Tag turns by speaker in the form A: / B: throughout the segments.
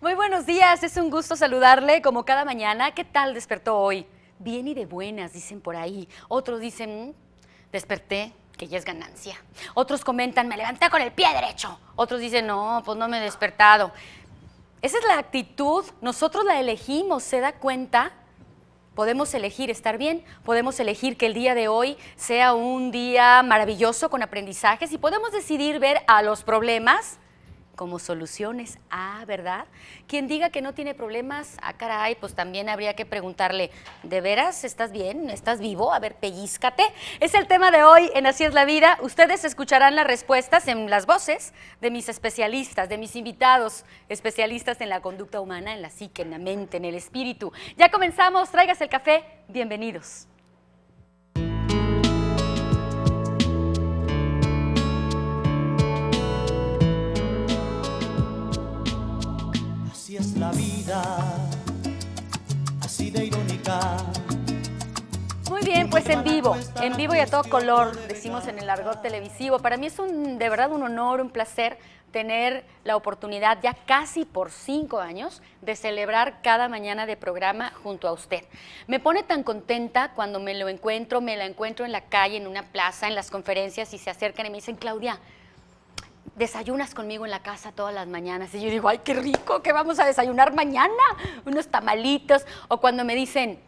A: Muy buenos días, es un gusto saludarle como cada mañana. ¿Qué tal despertó hoy? Bien y de buenas, dicen por ahí. Otros dicen, mm, desperté, que ya es ganancia. Otros comentan, me levanté con el pie derecho. Otros dicen, no, pues no me he despertado. Esa es la actitud, nosotros la elegimos, ¿se da cuenta? Podemos elegir estar bien, podemos elegir que el día de hoy sea un día maravilloso con aprendizajes y podemos decidir ver a los problemas como soluciones. Ah, ¿verdad? Quien diga que no tiene problemas, a ah, caray, pues también habría que preguntarle, ¿de veras estás bien? ¿Estás vivo? A ver, pellízcate. Es el tema de hoy en Así es la vida. Ustedes escucharán las respuestas en las voces de mis especialistas, de mis invitados especialistas en la conducta humana, en la psique, en la mente, en el espíritu. Ya comenzamos, traigas el café, bienvenidos. es la vida, así de irónica. Muy bien, pues en vivo, en vivo y a todo color, decimos en el argot televisivo. Para mí es un, de verdad un honor, un placer tener la oportunidad ya casi por cinco años de celebrar cada mañana de programa junto a usted. Me pone tan contenta cuando me lo encuentro, me la encuentro en la calle, en una plaza, en las conferencias y se acercan y me dicen, Claudia, desayunas conmigo en la casa todas las mañanas. Y yo digo, ay, qué rico, que vamos a desayunar mañana? Unos tamalitos. O cuando me dicen,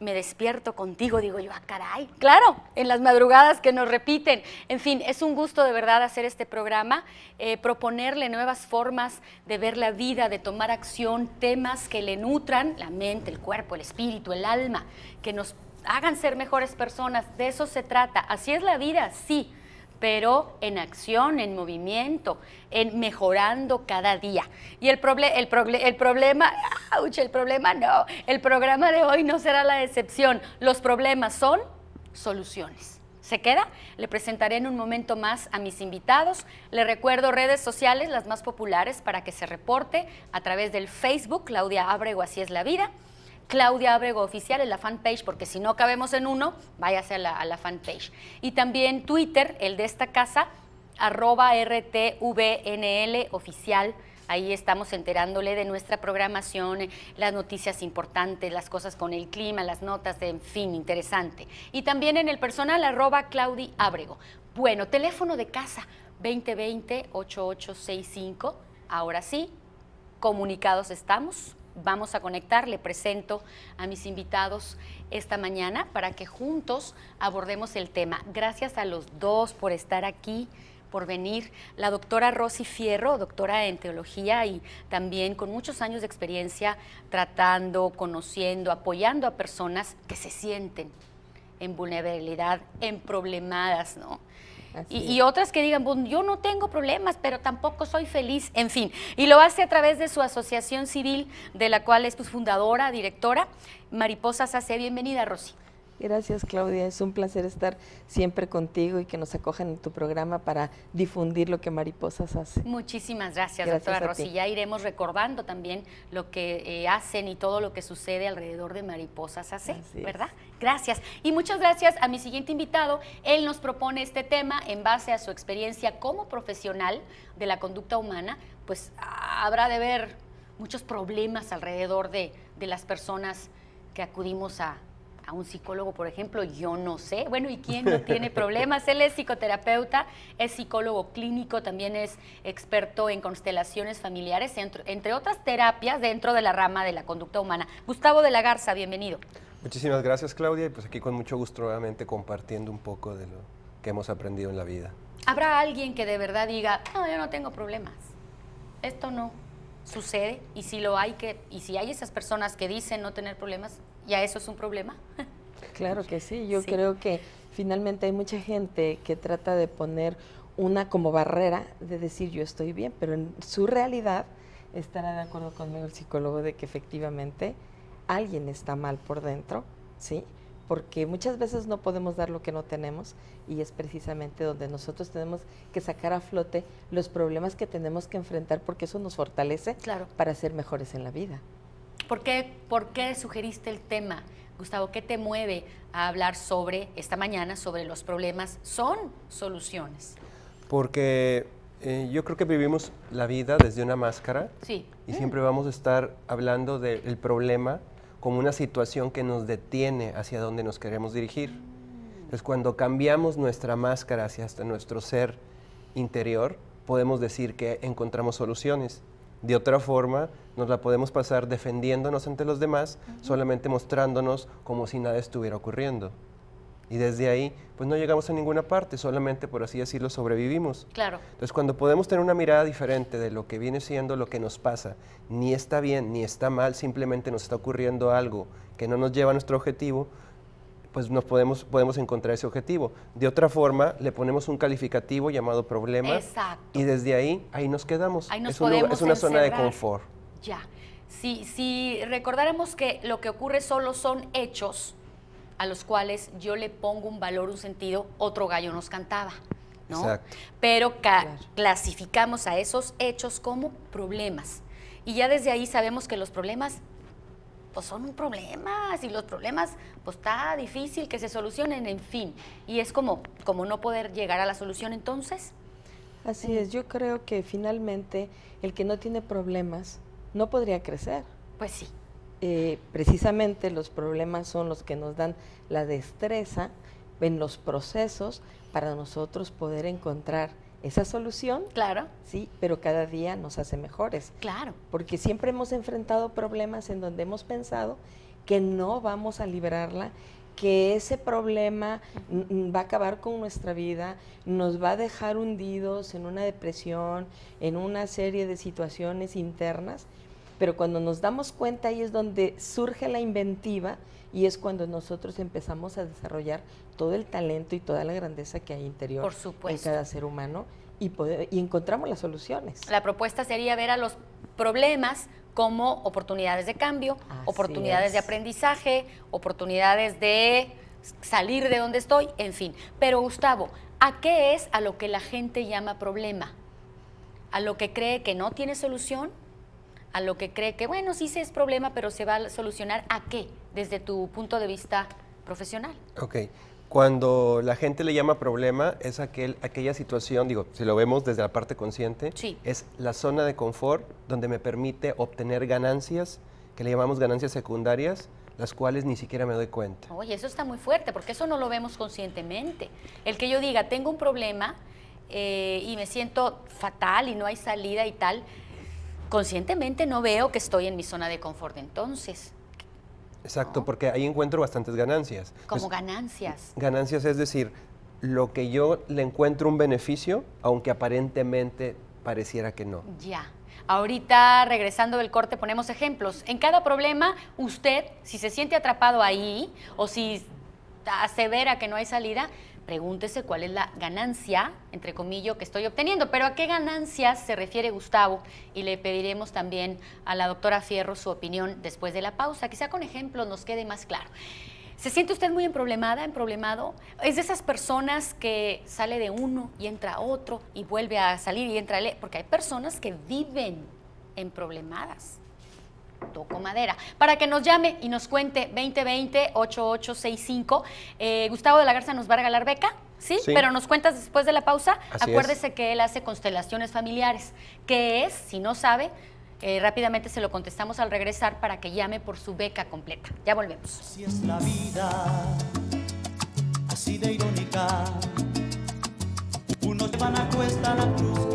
A: me despierto contigo, digo yo, a ah, caray. Claro, en las madrugadas que nos repiten. En fin, es un gusto de verdad hacer este programa, eh, proponerle nuevas formas de ver la vida, de tomar acción, temas que le nutran la mente, el cuerpo, el espíritu, el alma, que nos hagan ser mejores personas. De eso se trata. Así es la vida, sí pero en acción, en movimiento, en mejorando cada día. Y el, proble el, problema, el problema no, el programa de hoy no será la excepción. Los problemas son soluciones. ¿Se queda? Le presentaré en un momento más a mis invitados. Le recuerdo redes sociales, las más populares, para que se reporte a través del Facebook, Claudia o así es la vida Claudia Abrego Oficial en la fanpage, porque si no cabemos en uno, váyase a la, la fanpage. Y también Twitter, el de esta casa, arroba RTVNL Oficial. Ahí estamos enterándole de nuestra programación, eh, las noticias importantes, las cosas con el clima, las notas, en fin, interesante. Y también en el personal, arroba Claudia Abrego. Bueno, teléfono de casa, 2020-8865. Ahora sí, comunicados estamos vamos a conectar. Le presento a mis invitados esta mañana para que juntos abordemos el tema. Gracias a los dos por estar aquí por venir, la doctora Rosy Fierro, doctora en teología y también con muchos años de experiencia tratando, conociendo, apoyando a personas que se sienten en vulnerabilidad, en problemadas, ¿no? Y, otras que digan, yo no tengo problemas, pero tampoco soy feliz, en fin. Y lo hace a través de su asociación civil, de la cual es pues, fundadora, directora. Mariposas hace bienvenida, Rosy.
B: Gracias Claudia, es un placer estar siempre contigo y que nos acojan en tu programa para difundir lo que Mariposas hace.
A: Muchísimas gracias, doctora Rosy. Ya iremos recordando también lo que eh, hacen y todo lo que sucede alrededor de Mariposas hace, ¿verdad? Gracias. Y muchas gracias a mi siguiente invitado. Él nos propone este tema en base a su experiencia como profesional de la conducta humana, pues ah, habrá de ver muchos problemas alrededor de, de las personas que acudimos a a un psicólogo, por ejemplo, yo no sé. Bueno, ¿y quién no tiene problemas? Él es psicoterapeuta, es psicólogo clínico, también es experto en constelaciones familiares, entre, otras terapias dentro de la rama de la conducta humana. Gustavo de la Garza, bienvenido.
C: Muchísimas gracias, Claudia, y pues aquí con mucho gusto obviamente, compartiendo un poco de lo que hemos aprendido en la vida.
A: ¿Habrá alguien que de verdad diga, no, yo no tengo problemas? Esto no sucede y si lo hay que y si hay esas personas que dicen no tener problemas, ¿Ya eso es un problema?
B: Claro que sí, yo creo que finalmente hay mucha gente que trata de poner una como barrera de decir yo estoy bien, pero en su realidad estará de acuerdo conmigo el psicólogo de que efectivamente alguien está mal por dentro, ¿sí? Porque muchas veces no podemos dar lo que no tenemos y es precisamente donde nosotros tenemos que sacar a flote los problemas que tenemos que enfrentar porque eso nos fortalece para ser mejores en la vida.
A: ¿Por qué, ¿Por qué sugeriste el tema? Gustavo, ¿qué te mueve a hablar sobre esta mañana, sobre los problemas? ¿Son soluciones?
C: Porque eh, yo creo que vivimos la vida desde una máscara y siempre vamos a estar hablando del problema como una situación que nos detiene hacia donde nos queremos dirigir. Entonces, cuando cambiamos nuestra máscara hacia nuestro ser interior, podemos decir que encontramos soluciones. De otra forma, nos la podemos pasar defendiéndonos ante los demás, solamente mostrándonos como si nada estuviera ocurriendo. Y desde ahí, pues no llegamos a ninguna parte, solamente por así decirlo, sobrevivimos. Claro. Entonces, cuando podemos tener una mirada diferente de lo que viene siendo lo que nos pasa, ni está bien ni está mal, simplemente nos está ocurriendo algo que no nos lleva a nuestro objetivo, pues nos podemos, podemos encontrar ese objetivo. De otra forma, le ponemos un calificativo llamado problema. Y desde ahí, ahí nos quedamos. Ahí nos es, es una zona de confort.
A: Ya. Si, si recordáramos que lo que ocurre solo son hechos a los cuales yo le pongo un valor, un sentido, otro gallo nos cantaba. ¿no? Exacto. Pero clasificamos a esos hechos como problemas. Y ya desde ahí sabemos que los problemas pues son un problema, y los problemas, pues está difícil que se solucionen, en fin. Y es como, como no poder llegar a la solución entonces.
B: Así es, yo creo que finalmente el que no tiene problemas no podría crecer. Pues sí. Eh, precisamente los problemas son los que nos dan la destreza en los procesos para nosotros poder encontrar esa solución. Claro. Sí, pero cada día nos hace mejores. Claro. Porque siempre hemos enfrentado problemas en donde hemos pensado que no vamos a liberarla, que ese problema va a acabar con nuestra vida, nos va a dejar hundidos en una depresión, en una serie de situaciones internas pero cuando nos damos cuenta ahí es donde surge la inventiva y es cuando nosotros empezamos a desarrollar todo el talento y toda la grandeza que hay interior en cada ser humano y, encontramos las soluciones.
A: La propuesta sería ver a los problemas como oportunidades de cambio, oportunidades de aprendizaje, oportunidades de salir de donde estoy, en fin. Pero Gustavo, ¿a qué es a lo que la gente llama problema? ¿A lo que cree que no tiene solución? a lo que cree que, bueno, sí se es problema, pero se va a solucionar a qué desde tu punto de vista profesional.
C: Ok. Cuando la gente le llama problema, es aquel, aquella situación, digo, si lo vemos desde la parte consciente, es la zona de confort donde me permite obtener ganancias, que le llamamos ganancias secundarias, las cuales ni siquiera me doy cuenta.
A: Oye, eso está muy fuerte, porque eso no lo vemos conscientemente. El que yo diga, tengo un problema eh, y me siento fatal y no hay salida y tal, conscientemente no veo que estoy en mi zona de confort entonces.
C: Exacto, porque ahí encuentro bastantes ganancias. Como
A: ganancias.
C: Ganancias es decir, lo que yo le encuentro un beneficio, aunque aparentemente pareciera que no.
A: Ya. Ahorita, regresando del corte, ponemos ejemplos. En cada problema, usted, si se siente atrapado ahí o si asevera que no hay salida, pregúntese cuál es la ganancia, entre comillas, que estoy obteniendo. Pero a qué ganancias se refiere Gustavo y le pediremos también a la doctora Fierro su opinión después de la pausa. Quizá con ejemplos nos quede más claro. ¿Se siente usted muy emproblemada, emproblemado? ¿Es de esas personas que sale de uno y entra otro y vuelve a salir y entra? E-? Porque hay personas que viven emproblemadas toco madera. Para que nos llame y nos cuente 2020-8865, eh, Gustavo de la Garza nos va a regalar beca. ¿Sí? Pero nos cuentas después de la pausa. Acuérdese que él hace constelaciones familiares, ¿Qué es, si no sabe, eh, rápidamente se lo contestamos al regresar para que llame por su beca completa. Ya volvemos. Así es la
C: vida, así de irónica.
A: Unos van a cuesta la cruz